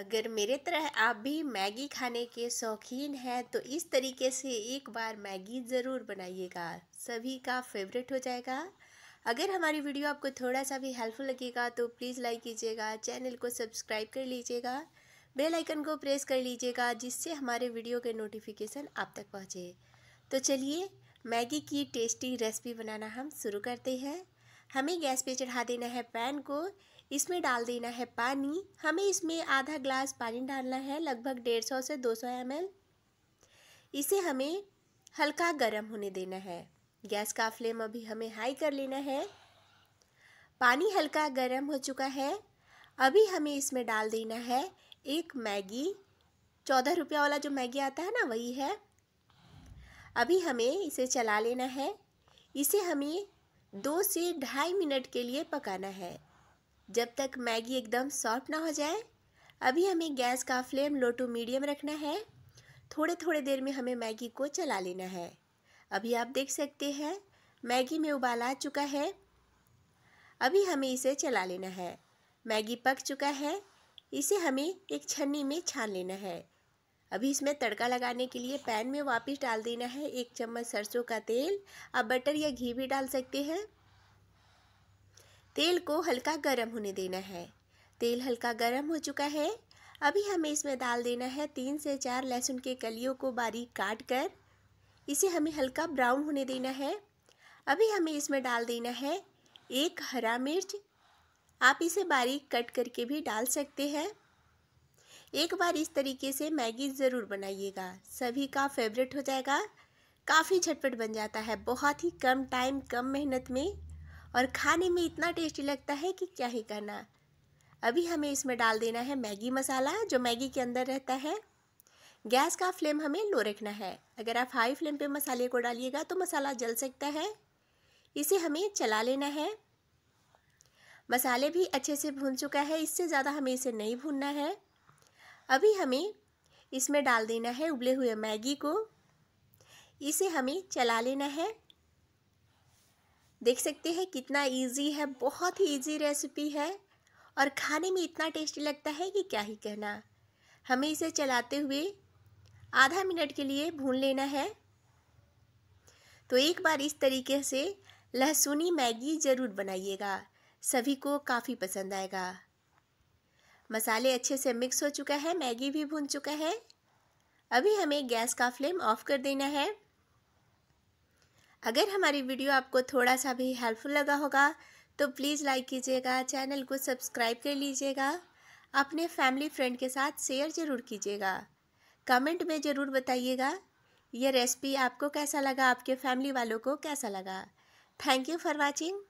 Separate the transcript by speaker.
Speaker 1: अगर मेरे तरह आप भी मैगी खाने के शौकीन हैं तो इस तरीके से एक बार मैगी ज़रूर बनाइएगा सभी का फेवरेट हो जाएगा अगर हमारी वीडियो आपको थोड़ा सा भी हेल्पफुल लगेगा तो प्लीज़ लाइक कीजिएगा चैनल को सब्सक्राइब कर लीजिएगा बेल आइकन को प्रेस कर लीजिएगा जिससे हमारे वीडियो के नोटिफिकेशन आप तक पहुँचे तो चलिए मैगी की टेस्टी रेसिपी बनाना हम शुरू करते हैं हमें गैस पे चढ़ा देना है पैन को इसमें डाल देना है पानी हमें इसमें आधा ग्लास पानी डालना है लगभग डेढ़ सौ से दो सौ एम इसे हमें हल्का गर्म होने देना है गैस का फ्लेम अभी हमें हाई कर लेना है पानी हल्का गर्म हो चुका है अभी हमें इसमें डाल देना है एक मैगी चौदह रुपया वाला जो मैगी आता है ना वही है अभी हमें इसे चला लेना है इसे हमें दो से ढाई मिनट के लिए पकाना है जब तक मैगी एकदम सॉफ्ट ना हो जाए अभी हमें गैस का फ्लेम लो टू मीडियम रखना है थोड़े थोड़े देर में हमें मैगी को चला लेना है अभी आप देख सकते हैं मैगी में उबाल आ चुका है अभी हमें इसे चला लेना है मैगी पक चुका है इसे हमें एक छन्नी में छान लेना है अभी इसमें तड़का लगाने के लिए पैन में वापस डाल देना है एक चम्मच सरसों का तेल आप बटर या घी भी डाल सकते हैं तेल को हल्का गर्म होने देना है तेल हल्का गर्म हो चुका है अभी हमें इसमें डाल देना है तीन से चार लहसुन के कलियों को बारीक काट कर इसे हमें हल्का ब्राउन होने देना है अभी हमें इसमें डाल देना है एक हरा मिर्च आप इसे बारीक कट करके भी डाल सकते हैं एक बार इस तरीके से मैगी ज़रूर बनाइएगा सभी का फेवरेट हो जाएगा काफ़ी झटपट बन जाता है बहुत ही कम टाइम कम मेहनत में और खाने में इतना टेस्टी लगता है कि क्या ही कहना अभी हमें इसमें डाल देना है मैगी मसाला जो मैगी के अंदर रहता है गैस का फ्लेम हमें लो रखना है अगर आप हाई फ्लेम पे मसाले को डालिएगा तो मसाला जल सकता है इसे हमें चला लेना है मसाले भी अच्छे से भून चुका है इससे ज़्यादा हमें इसे नहीं भूनना है अभी हमें इसमें डाल देना है उबले हुए मैगी को इसे हमें चला लेना है देख सकते हैं कितना इजी है बहुत ही इजी रेसिपी है और खाने में इतना टेस्टी लगता है कि क्या ही कहना हमें इसे चलाते हुए आधा मिनट के लिए भून लेना है तो एक बार इस तरीके से लहसुनी मैगी ज़रूर बनाइएगा सभी को काफ़ी पसंद आएगा मसाले अच्छे से मिक्स हो चुका है मैगी भी भून चुका है अभी हमें गैस का फ्लेम ऑफ कर देना है अगर हमारी वीडियो आपको थोड़ा सा भी हेल्पफुल लगा होगा तो प्लीज़ लाइक कीजिएगा चैनल को सब्सक्राइब कर लीजिएगा अपने फैमिली फ्रेंड के साथ शेयर ज़रूर कीजिएगा कमेंट में ज़रूर बताइएगा यह रेसिपी आपको कैसा लगा आपके फैमिली वालों को कैसा लगा थैंक यू फॉर वॉचिंग